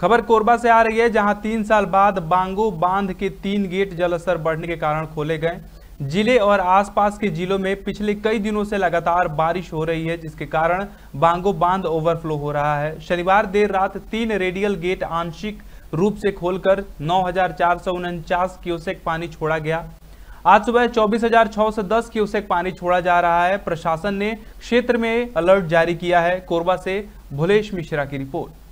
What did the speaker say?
खबर कोरबा से आ रही है जहां तीन साल बाद बांगो बांध के तीन गेट जलस्तर बढ़ने के कारण खोले गए जिले और आसपास के जिलों में पिछले कई दिनों से लगातार बारिश हो रही है जिसके कारण बांगो बांध ओवरफ्लो हो रहा है शनिवार देर रात तीन रेडियल गेट आंशिक रूप से खोलकर नौ क्यूसेक पानी छोड़ा गया आज सुबह 24,610 क्यूसेक पानी छोड़ा जा रहा है प्रशासन ने क्षेत्र में अलर्ट जारी किया है कोरबा से भुलेश मिश्रा की रिपोर्ट